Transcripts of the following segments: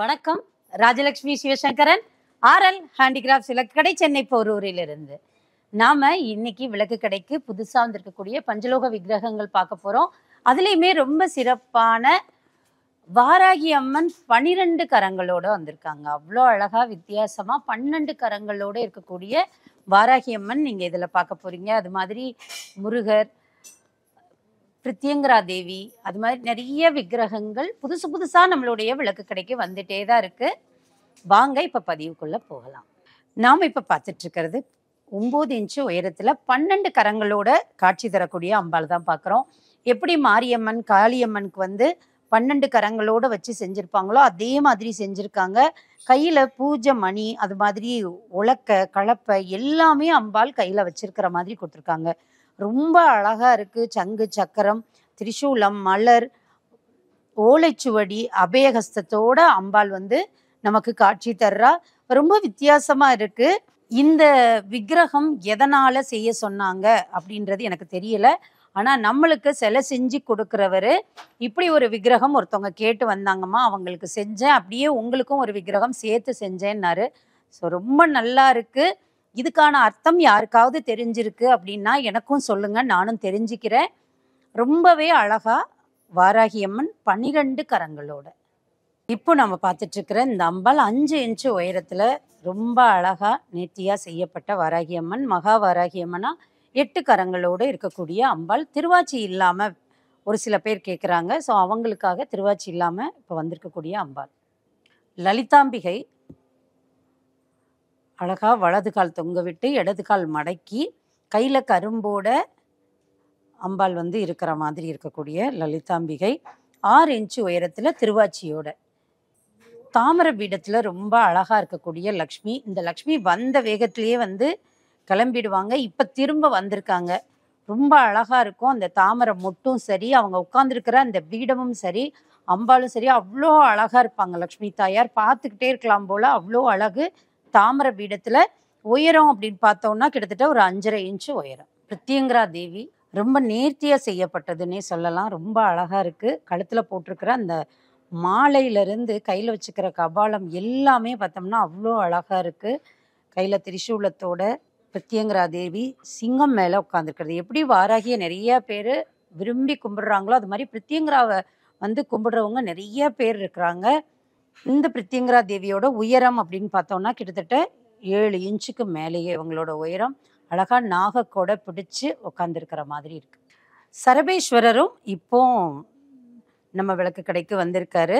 வணக்கம் Rajalakshmi Sivasankaran RL handicraft கடை சென்னை போரூரிலிருந்து நாம் இன்னைக்கு விளக்கு கடைக்கு புதுசாக வந்திருக்கக்கூடிய பஞ்சலோக விக்கிரகங்கள் பார்க்க போகிறோம் அதுலேயுமே ரொம்ப சிறப்பான வாராகி அம்மன் பனிரெண்டு கரங்களோட வந்திருக்காங்க அவ்வளோ அழகாக வித்தியாசமாக பன்னெண்டு கரங்களோட இருக்கக்கூடிய வாராகி அம்மன் நீங்கள் இதில் பார்க்க போகிறீங்க அது மாதிரி முருகர் பிரித்தியங்கரா தேவி அது மாதிரி நிறைய விக்கிரகங்கள் புதுசு புதுசாக நம்மளுடைய விளக்கு கடைக்கு வந்துட்டே தான் இருக்குது வாங்க இப்போ பதிவுக்குள்ளே போகலாம் நாம் இப்போ பார்த்துட்ருக்கிறது ஒம்பது இன்ச்சு உயரத்தில் பன்னெண்டு கரங்களோட காட்சி தரக்கூடிய அம்பாள் தான் பார்க்குறோம் எப்படி மாரியம்மன் காளியம்மனுக்கு வந்து பன்னெண்டு கரங்களோட வச்சு செஞ்சுருப்பாங்களோ அதே மாதிரி செஞ்சுருக்காங்க கையில் பூஜை மணி அது மாதிரி உலக்க கலப்பை எல்லாமே அம்பாள் கையில் வச்சுருக்கிற மாதிரி கொடுத்துருக்காங்க ரொம்ப அழகாக இருக்குது சங்கு சக்கரம் திரிசூலம் மலர் ஓலைச்சுவடி அபயஹஸ்தத்தோட அம்பாள் வந்து நமக்கு காட்சி தர்றா ரொம்ப வித்தியாசமாக இருக்குது இந்த விக்கிரகம் எதனால் செய்ய சொன்னாங்க அப்படின்றது எனக்கு தெரியல ஆனால் நம்மளுக்கு சிலை செஞ்சு கொடுக்குறவர் இப்படி ஒரு விக்கிரகம் ஒருத்தவங்க கேட்டு வந்தாங்கம்மா அவங்களுக்கு செஞ்சேன் அப்படியே உங்களுக்கும் ஒரு விக்கிரகம் சேர்த்து செஞ்சேன்னாரு ஸோ ரொம்ப நல்லா இருக்குது இதுக்கான அர்த்தம் யாருக்காவது தெரிஞ்சிருக்கு அப்படின்னா எனக்கும் சொல்லுங்க நானும் தெரிஞ்சுக்கிறேன் ரொம்பவே அழகா வாராகியம்மன் பன்னிரெண்டு கரங்களோட இப்போ நம்ம பார்த்துட்டு இருக்கிற இந்த அம்பாள் அஞ்சு இன்ச்சு உயரத்தில் ரொம்ப அழகா நேர்த்தியாக செய்யப்பட்ட வாராகியம்மன் மகா வாராகியம்மனா எட்டு கரங்களோடு இருக்கக்கூடிய அம்பாள் திருவாச்சி இல்லாமல் ஒரு சில பேர் கேட்குறாங்க ஸோ அவங்களுக்காக திருவாச்சி இல்லாமல் இப்போ வந்திருக்கக்கூடிய அம்பாள் லலிதாம்பிகை அழகாக வலது கால் தொங்க விட்டு இடது கால் மடக்கி கையில் கரும்போட அம்பாள் வந்து இருக்கிற மாதிரி இருக்கக்கூடிய லலிதாம்பிகை ஆறு இன்ச்சு உயரத்தில் திருவாச்சியோட தாமர பீடத்தில் ரொம்ப அழகாக இருக்கக்கூடிய லக்ஷ்மி இந்த லக்ஷ்மி வந்த வேகத்திலேயே வந்து கிளம்பிடுவாங்க இப்போ திரும்ப வந்திருக்காங்க ரொம்ப அழகாக இருக்கும் அந்த தாமரை மொட்டும் சரி அவங்க உட்காந்துருக்கிற அந்த பீடமும் சரி அம்பாலும் சரி அவ்வளோ அழகாக இருப்பாங்க லக்ஷ்மி தாயார் பார்த்துக்கிட்டே இருக்கலாம் போல் அவ்வளோ அழகு தாமரை பீடத்தில் உயரம் அப்படின்னு பார்த்தோம்னா கிட்டத்தட்ட ஒரு அஞ்சரை இன்ச்சு உயரம் பிரத்யங்கரா தேவி ரொம்ப நேர்த்தியாக செய்யப்பட்டதுன்னே சொல்லலாம் ரொம்ப அழகாக இருக்குது கழுத்தில் போட்டிருக்கிற அந்த இருந்து கையில் வச்சுக்கிற கபாலம் எல்லாமே பார்த்தோம்னா அவ்வளோ அழகாக இருக்குது கையில் திரிசூலத்தோட பிரத்யங்கரா தேவி சிங்கம் மேலே உட்காந்துருக்கிறது எப்படி வாராகிய நிறைய பேர் விரும்பி கும்பிடுறாங்களோ அது மாதிரி பிரத்யங்கராவை வந்து கும்பிடுறவங்க நிறைய பேர் இருக்கிறாங்க இந்த பிரித்திங்கரா தேவியோட உயரம் அப்படின்னு பார்த்தோம்னா கிட்டத்தட்ட ஏழு இன்ச்சுக்கு மேலேயே இவங்களோட உயரம் அழகா நாகக்கோட பிடிச்சு உட்காந்துருக்கிற மாதிரி இருக்கு சரபேஸ்வரரும் இப்போ நம்ம விளக்கு கடைக்கு வந்திருக்காரு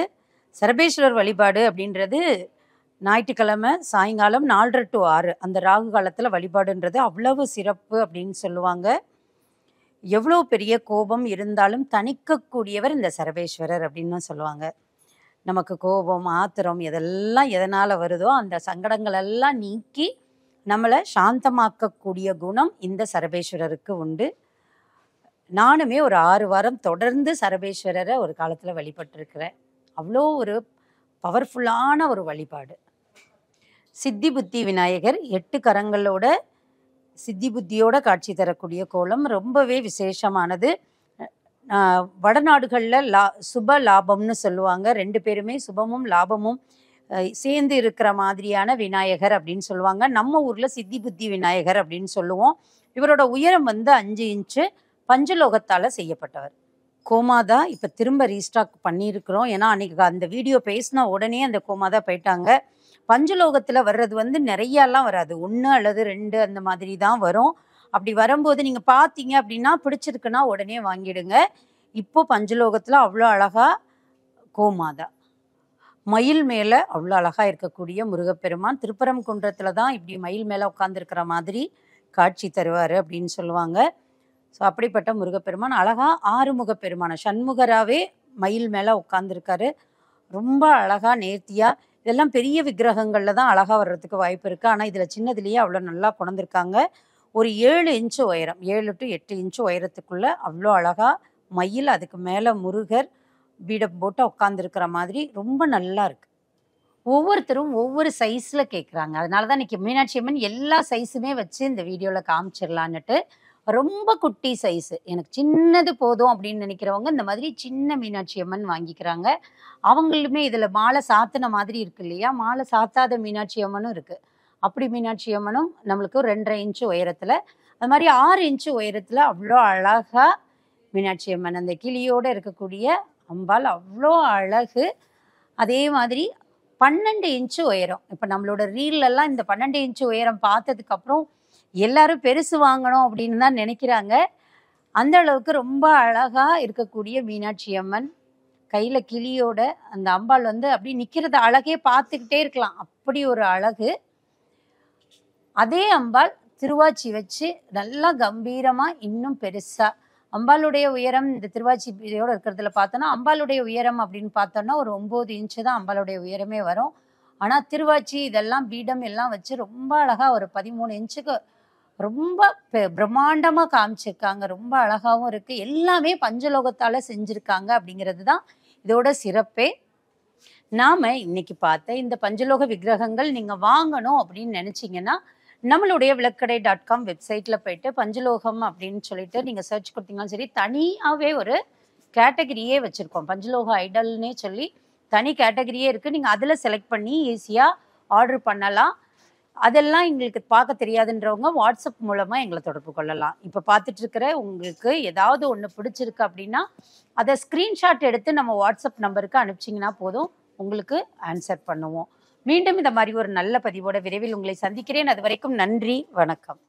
சரபேஸ்வரர் வழிபாடு அப்படின்றது ஞாயிற்றுக்கிழமை சாயங்காலம் நாலரை டு ஆறு அந்த ராகு காலத்தில் வழிபாடுன்றது அவ்வளவு சிறப்பு அப்படின்னு சொல்லுவாங்க எவ்வளோ பெரிய கோபம் இருந்தாலும் தணிக்கக்கூடியவர் இந்த சரபேஸ்வரர் அப்படின்னு சொல்லுவாங்க நமக்கு கோபம் ஆத்திரம் இதெல்லாம் எதனால் வருதோ அந்த சங்கடங்களெல்லாம் நீக்கி நம்மளை சாந்தமாக்கக்கூடிய குணம் இந்த சரபேஸ்வரருக்கு உண்டு நானுமே ஒரு ஆறு வாரம் தொடர்ந்து சரபேஸ்வரரை ஒரு காலத்தில் வழிபட்டிருக்கிறேன் அவ்வளோ ஒரு பவர்ஃபுல்லான ஒரு வழிபாடு சித்தி புத்தி விநாயகர் எட்டு கரங்களோட சித்தி புத்தியோட காட்சி தரக்கூடிய கோலம் ரொம்பவே விசேஷமானது வடநாடுகளில் லா சுப லாபம்னு சொல்லுவாங்க ரெண்டு பேருமே சுபமும் லாபமும் சேர்ந்து இருக்கிற மாதிரியான விநாயகர் அப்படின்னு சொல்லுவாங்க நம்ம ஊரில் சித்தி புத்தி விநாயகர் அப்படின்னு சொல்லுவோம் இவரோட உயரம் வந்து அஞ்சு இன்ச்சு பஞ்சலோகத்தால் செய்யப்பட்டவர் கோமாதா இப்போ திரும்ப ரீஸ்டாக் பண்ணியிருக்கிறோம் ஏன்னா அன்னைக்கு அந்த வீடியோ பேசின உடனே அந்த கோமாதா போயிட்டாங்க பஞ்சலோகத்தில் வர்றது வந்து நிறையாலாம் வராது ஒன்று அல்லது ரெண்டு அந்த மாதிரி தான் வரும் அப்படி வரும்போது நீங்கள் பார்த்தீங்க அப்படின்னா பிடிச்சிருக்குன்னா உடனே வாங்கிடுங்க இப்போ பஞ்சலோகத்துல அவ்வளோ அழகாக கோமாதா மயில் மேலே அவ்வளோ அழகாக இருக்கக்கூடிய முருகப்பெருமான் திருப்பரம் குன்றத்துல தான் இப்படி மயில் மேலே உட்காந்துருக்கிற மாதிரி காட்சி தருவார் அப்படின்னு சொல்லுவாங்க ஸோ அப்படிப்பட்ட முருகப்பெருமான் அழகா ஆறுமுக பெருமான சண்முகராகவே மயில் மேலே உட்காந்துருக்காரு ரொம்ப அழகாக நேர்த்தியாக இதெல்லாம் பெரிய விக்கிரகங்கள்ல தான் அழகாக வர்றதுக்கு வாய்ப்பு இருக்குது ஆனால் இதில் சின்னதுலேயே அவ்வளோ நல்லா கொண்டிருக்காங்க ஒரு ஏழு இன்ச்சு உயரம் ஏழு டு எட்டு இன்ச்சு உயரத்துக்குள்ளே அவ்வளோ அழகாக மயில் அதுக்கு மேலே முருகர் பீடம் போட்டு உட்காந்துருக்கிற மாதிரி ரொம்ப நல்லா இருக்குது ஒவ்வொருத்தரும் ஒவ்வொரு சைஸில் கேட்குறாங்க அதனால தான் இன்றைக்கி மீனாட்சி அம்மன் எல்லா சைஸுமே வச்சு இந்த வீடியோவில் காமிச்சிடலான்னுட்டு ரொம்ப குட்டி சைஸு எனக்கு சின்னது போதும் அப்படின்னு நினைக்கிறவங்க இந்த மாதிரி சின்ன மீனாட்சி அம்மன் வாங்கிக்கிறாங்க அவங்களுமே இதில் மாலை சாத்தின மாதிரி இருக்கு இல்லையா மாலை சாத்தாத மீனாட்சி அம்மனும் இருக்குது அப்படி மீனாட்சி அம்மனும் நம்மளுக்கு ரெண்டரை இன்ச்சு உயரத்தில் அது மாதிரி ஆறு இன்ச்சு உயரத்தில் அவ்வளோ அழகாக மீனாட்சி அம்மன் அந்த கிளியோடு இருக்கக்கூடிய அம்பாள் அவ்வளோ அழகு அதே மாதிரி பன்னெண்டு இன்ச்சு உயரம் இப்போ நம்மளோட ரீல்லெல்லாம் இந்த பன்னெண்டு இன்ச்சு உயரம் பார்த்ததுக்கப்புறம் எல்லாரும் பெருசு வாங்கணும் அப்படின்னு தான் நினைக்கிறாங்க அந்த அளவுக்கு ரொம்ப அழகாக இருக்கக்கூடிய மீனாட்சி அம்மன் கையில் கிளியோட அந்த அம்பாள் வந்து அப்படி நிற்கிறத அழகே பார்த்துக்கிட்டே இருக்கலாம் அப்படி ஒரு அழகு அதே அம்பாள் திருவாச்சி வச்சு நல்லா கம்பீரமாக இன்னும் பெருசாக அம்பாளுடைய உயரம் இந்த திருவாச்சி திருவாச்சியோடு இருக்கிறதுல பார்த்தோன்னா அம்பாளுடைய உயரம் அப்படின்னு பார்த்தோன்னா ஒரு ஒம்பது இன்ச்சு தான் அம்பாளுடைய உயரமே வரும் ஆனால் திருவாச்சி இதெல்லாம் பீடம் எல்லாம் வச்சு ரொம்ப அழகாக ஒரு பதிமூணு இன்ச்சுக்கு ரொம்ப பிரம்மாண்டமாக காமிச்சிருக்காங்க ரொம்ப அழகாகவும் இருக்குது எல்லாமே பஞ்சலோகத்தால் செஞ்சுருக்காங்க அப்படிங்கிறது தான் இதோட சிறப்பே நாம் இன்னைக்கு பார்த்த இந்த பஞ்சலோக விக்கிரகங்கள் நீங்கள் வாங்கணும் அப்படின்னு நினச்சிங்கன்னா நம்மளுடைய விளக்கடை டாட் காம் வெப்சைட்டில் போயிட்டு பஞ்சலோகம் அப்படின்னு சொல்லிட்டு நீங்கள் சர்ச் கொடுத்தீங்கன்னாலும் சரி தனியாகவே ஒரு கேட்டகரியே வச்சுருக்கோம் பஞ்சலோக ஐடல்னே சொல்லி தனி கேட்டகரியே இருக்குது நீங்கள் அதில் செலக்ட் பண்ணி ஈஸியாக ஆர்டர் பண்ணலாம் அதெல்லாம் எங்களுக்கு பார்க்க தெரியாதுன்றவங்க வாட்ஸ்அப் மூலமாக எங்களை தொடர்பு கொள்ளலாம் இப்போ பார்த்துட்டு இருக்கிற உங்களுக்கு ஏதாவது ஒன்று பிடிச்சிருக்கு அப்படின்னா அதை ஸ்க்ரீன்ஷாட் எடுத்து நம்ம வாட்ஸ்அப் நம்பருக்கு அனுப்பிச்சிங்கன்னா போதும் உங்களுக்கு ஆன்சர் பண்ணுவோம் மீண்டும் இந்த மாதிரி ஒரு நல்ல பதிவோட விரைவில் உங்களை சந்திக்கிறேன் அது வரைக்கும் நன்றி வணக்கம்